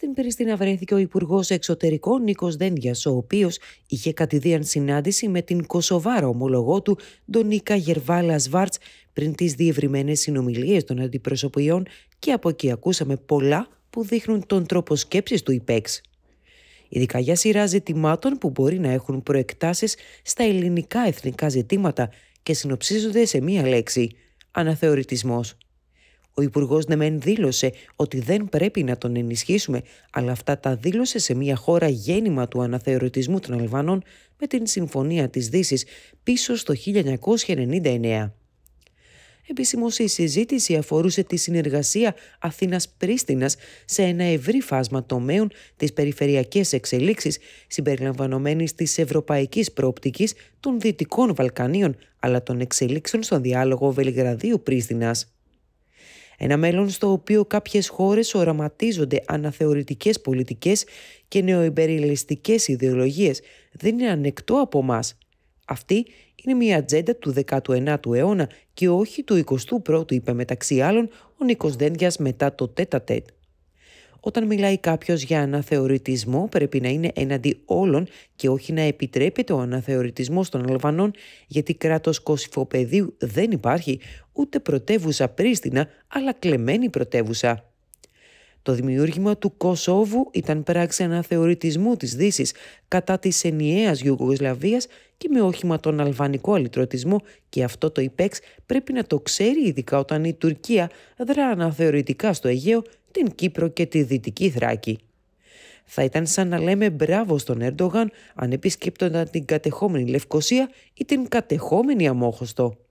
Στην Πριστίνα βρέθηκε ο Υπουργός Εξωτερικών Νίκος Δένδιας, ο οποίος είχε κατηδίαν συνάντηση με την κοσοβάρα ομολογό του Νίκα Γερβάλα Σβάρτ πριν τις διευρυμένες συνομιλίες των αντιπροσωπιών και από εκεί ακούσαμε πολλά που δείχνουν τον τρόπο σκέψης του ΙΠΕΞ. Ειδικά για σειρά ζητημάτων που μπορεί να έχουν προεκτάσεις στα ελληνικά εθνικά ζητήματα και συνοψίζονται σε μία λέξη «αναθεωρητισμός». Ο Υπουργός Νεμέν ναι, δήλωσε ότι δεν πρέπει να τον ενισχύσουμε, αλλά αυτά τα δήλωσε σε μια χώρα γέννημα του αναθεωρητισμού των Αλβανών με την Συμφωνία της Δύσης πίσω στο 1999. Επισήμως η συζήτηση αφορούσε τη συνεργασία Αθήνας-Πρίστινας σε ένα ευρύ φάσμα τομέων της περιφερειακής εξελίξεις συμπεριλαμβανομένης της ευρωπαϊκής προοπτικής των Δυτικών Βαλκανίων αλλά των εξελίξεων στον διάλογο Βελιγραδίου-Πρίστινας. Ένα μέλλον στο οποίο κάποιες χώρες οραματίζονται αναθεωρητικές πολιτικές και νεοϊμπεριαλιστικές ιδεολογίες δεν είναι ανεκτό από εμά. Αυτή είναι μια ατζέντα του 19ου αιώνα και όχι του 21ου, είπε μεταξύ άλλων ο Νίκος Δένδιας μετά το τέτα τέτ. Όταν μιλάει κάποιος για αναθεωρητισμό, πρέπει να είναι έναντι όλων και όχι να επιτρέπεται ο αναθεωρητισμός των Αλβανών, γιατί κράτος κοσυφοπεδίου δεν υπάρχει, ούτε πρωτεύουσα Πρίστινα, αλλά κλεμμένη πρωτεύουσα. Το δημιούργημα του Κωσόβου ήταν πράξη αναθεωρητισμού της δύσης κατά της ενιαίας Ιουγκοσλαβίας και με όχημα τον αλβανικό αλυτρωτισμό και αυτό το υπέξ πρέπει να το ξέρει ειδικά όταν η Τουρκία δρά αναθεωρητικά στο Αιγαίο την Κύπρο και τη Δυτική Θράκη. Θα ήταν σαν να λέμε μπράβο στον Έρντογαν αν επισκέπτονταν την κατεχόμενη Λευκοσία ή την κατεχόμενη Αμόχωστο.